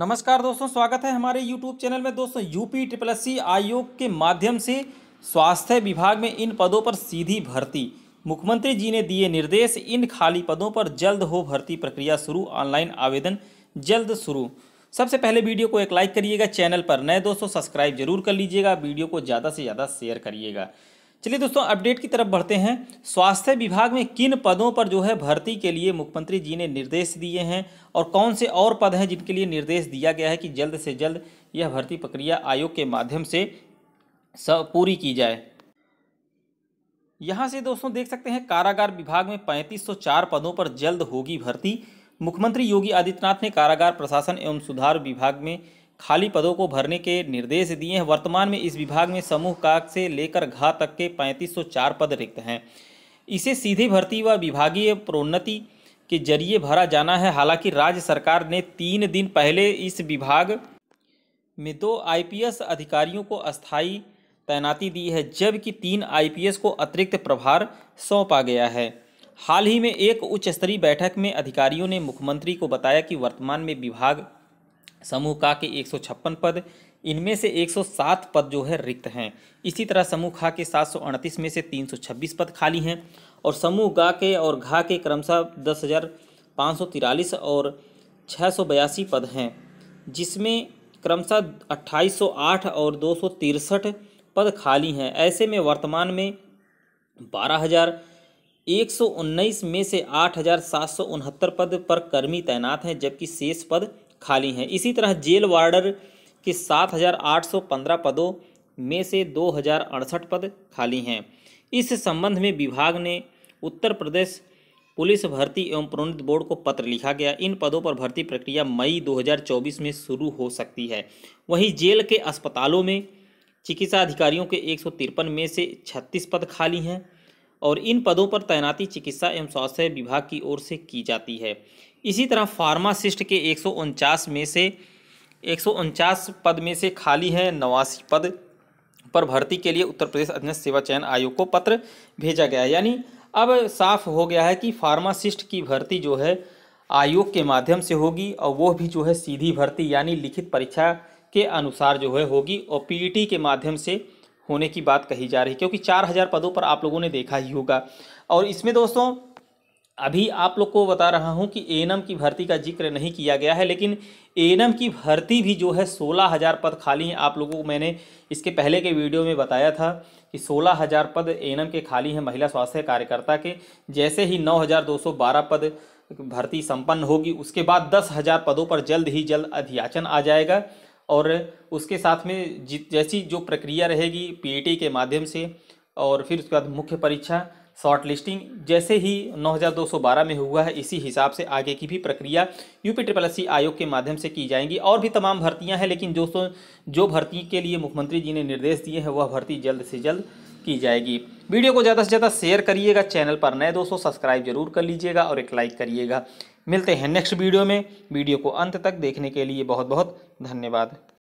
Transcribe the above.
नमस्कार दोस्तों स्वागत है हमारे YouTube चैनल में दोस्तों यूपी ट्रिपल एस आयोग के माध्यम से स्वास्थ्य विभाग में इन पदों पर सीधी भर्ती मुख्यमंत्री जी ने दिए निर्देश इन खाली पदों पर जल्द हो भर्ती प्रक्रिया शुरू ऑनलाइन आवेदन जल्द शुरू सबसे पहले वीडियो को एक लाइक करिएगा चैनल पर नए दोस्तों सब्सक्राइब जरूर कर लीजिएगा वीडियो को ज़्यादा से ज़्यादा शेयर करिएगा चलिए दोस्तों अपडेट की तरफ बढ़ते हैं स्वास्थ्य विभाग में किन पदों पर जो है भर्ती के लिए मुख्यमंत्री जी ने निर्देश दिए हैं और कौन से और पद हैं जिनके लिए निर्देश दिया गया है कि जल्द से जल्द यह भर्ती प्रक्रिया आयोग के माध्यम से पूरी की जाए यहाँ से दोस्तों देख सकते हैं कारागार विभाग में पैंतीस पदों पर जल्द होगी भर्ती मुख्यमंत्री योगी आदित्यनाथ ने कारागार प्रशासन एवं सुधार विभाग में खाली पदों को भरने के निर्देश दिए हैं वर्तमान में इस विभाग में समूह का से लेकर घा तक के 3504 पद रिक्त हैं इसे सीधे भर्ती व विभागीय प्रोन्नति के जरिए भरा जाना है हालांकि राज्य सरकार ने तीन दिन पहले इस विभाग में दो आईपीएस अधिकारियों को अस्थायी तैनाती दी है जबकि तीन आईपीएस को अतिरिक्त प्रभार सौंपा गया है हाल ही में एक उच्च स्तरीय बैठक में अधिकारियों ने मुख्यमंत्री को बताया कि वर्तमान में विभाग समूह का के एक पद इनमें से 107 पद जो है रिक्त हैं इसी तरह समूह खा के 738 में से 326 पद खाली हैं और समूह गा के और घा के क्रमशः दस और छः पद हैं जिसमें क्रमशः अट्ठाईस और दो पद खाली हैं ऐसे में वर्तमान में बारह हज़ार एक सौ उन्नीस में से आठ हज़ार सात सौ उनहत्तर पद पर कर्मी तैनात हैं जबकि शेष पद खाली हैं इसी तरह जेल वार्डर के 7,815 पदों में से दो पद खाली हैं इस संबंध में विभाग ने उत्तर प्रदेश पुलिस भर्ती एवं प्रोन्नत बोर्ड को पत्र लिखा गया इन पदों पर भर्ती प्रक्रिया मई 2024 में शुरू हो सकती है वहीं जेल के अस्पतालों में चिकित्सा अधिकारियों के एक में से 36 पद खाली हैं और इन पदों पर तैनाती चिकित्सा एवं स्वास्थ्य विभाग की ओर से की जाती है इसी तरह फार्मासिस्ट के एक में से एक पद में से खाली है नवासी पद पर भर्ती के लिए उत्तर प्रदेश अध्यक्ष सेवा चयन आयोग को पत्र भेजा गया है यानी अब साफ हो गया है कि फार्मासिस्ट की भर्ती जो है आयोग के माध्यम से होगी और वो भी जो है सीधी भर्ती यानी लिखित परीक्षा के अनुसार जो है होगी और पीईटी के माध्यम से होने की बात कही जा रही है क्योंकि चार हज़ार पदों पर आप लोगों ने देखा ही होगा और इसमें दोस्तों अभी आप लोग को बता रहा हूं कि एनम की भर्ती का जिक्र नहीं किया गया है लेकिन एनम की भर्ती भी जो है सोलह हज़ार पद खाली हैं आप लोगों को मैंने इसके पहले के वीडियो में बताया था कि सोलह हज़ार पद एनम के खाली हैं महिला स्वास्थ्य कार्यकर्ता के जैसे ही नौ हज़ार दो सौ बारह पद भर्ती संपन्न होगी उसके बाद दस हज़ार पदों पर जल्द ही जल्द अध्याचन आ जाएगा और उसके साथ में जैसी जो प्रक्रिया रहेगी पी e के माध्यम से और फिर उसके बाद मुख्य परीक्षा शॉर्ट लिस्टिंग जैसे ही 9212 में हुआ है इसी हिसाब से आगे की भी प्रक्रिया यूपी ट्रिपल सी आयोग के माध्यम से की जाएंगी और भी तमाम भर्तियां हैं लेकिन दोस्तों जो भर्ती के लिए मुख्यमंत्री जी ने निर्देश दिए हैं वह भर्ती जल्द से जल्द की जाएगी वीडियो को ज़्यादा से ज़्यादा शेयर करिएगा चैनल पर नए दोस्तों सब्सक्राइब जरूर कर लीजिएगा और एक लाइक करिएगा मिलते हैं नेक्स्ट वीडियो में वीडियो को अंत तक देखने के लिए बहुत बहुत धन्यवाद